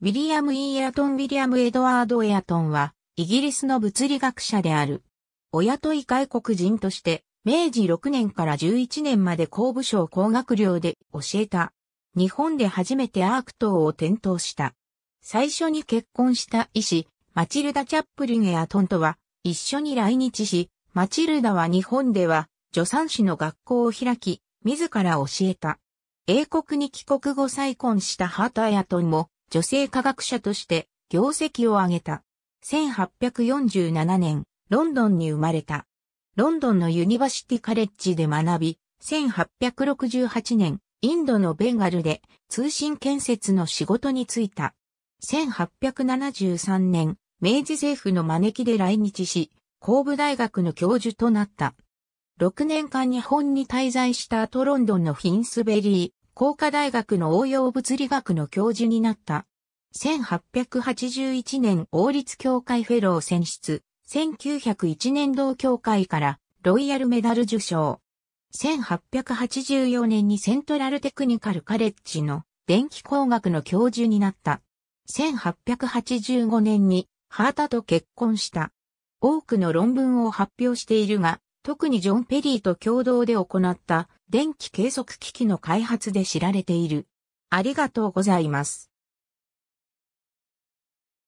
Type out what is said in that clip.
ウィリアム・イーアトン・ウィリアム・エドワード・エアトンは、イギリスの物理学者である。親とい外国人として、明治6年から11年まで工部省工学寮で教えた。日本で初めてアーク島を転倒した。最初に結婚した医師、マチルダ・チャップリン・エアトンとは、一緒に来日し、マチルダは日本では、助産師の学校を開き、自ら教えた。英国に帰国後再婚したハート・エアトンも、女性科学者として業績を上げた。1847年、ロンドンに生まれた。ロンドンのユニバーシティカレッジで学び、1868年、インドのベンガルで通信建設の仕事に就いた。1873年、明治政府の招きで来日し、工部大学の教授となった。6年間日本に滞在した後ロンドンのフィンスベリー工科大学の応用物理学の教授になった。1881年王立協会フェロー選出。1901年同協会からロイヤルメダル受賞。1884年にセントラルテクニカルカレッジの電気工学の教授になった。1885年にハータと結婚した。多くの論文を発表しているが、特にジョン・ペリーと共同で行った電気計測機器の開発で知られている。ありがとうございます。